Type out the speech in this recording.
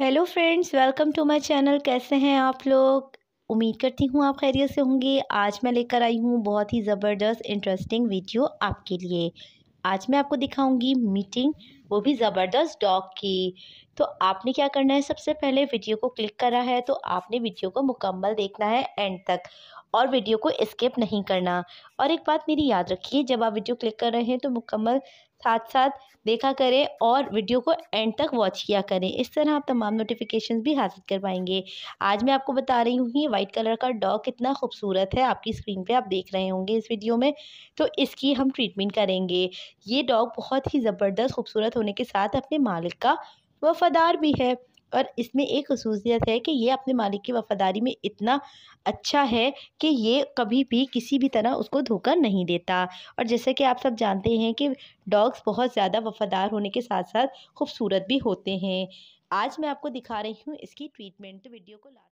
hello friends welcome to my channel कैसे हैं आप लोग उम्मीद करती हूँ आप खैरियत से होंगे आज मैं लेकर आई हूँ बहुत ही ज़बरदस्त इंटरेस्टिंग वीडियो आपके लिए आज मैं आपको दिखाऊंगी मीटिंग वो भी ज़बरदस्त डॉग की तो आपने क्या करना है सबसे पहले वीडियो को क्लिक करा है तो आपने वीडियो को मुकम्मल देखना है एंड तक और वीडियो को स्किप नहीं करना और एक बात मेरी याद रखिए जब आप वीडियो क्लिक कर रहे हैं तो मुकम्मल साथ साथ देखा करें और वीडियो को एंड तक वॉच किया करें इस तरह आप तमाम नोटिफिकेशन भी हासिल कर पाएंगे आज मैं आपको बता रही हूँ ये वाइट कलर का डॉग कितना खूबसूरत है आपकी स्क्रीन पे आप देख रहे होंगे इस वीडियो में तो इसकी हम ट्रीटमेंट करेंगे ये डॉग बहुत ही ज़बरदस्त खूबसूरत होने के साथ अपने मालिक का वफ़ादार भी है और इसमें एक खसूसियत है कि ये अपने मालिक की वफ़ादारी में इतना अच्छा है कि ये कभी भी किसी भी तरह उसको धोखा नहीं देता और जैसे कि आप सब जानते हैं कि डॉग्स बहुत ज़्यादा वफ़ादार होने के साथ साथ खूबसूरत भी होते हैं आज मैं आपको दिखा रही हूँ इसकी ट्रीटमेंट वीडियो को ला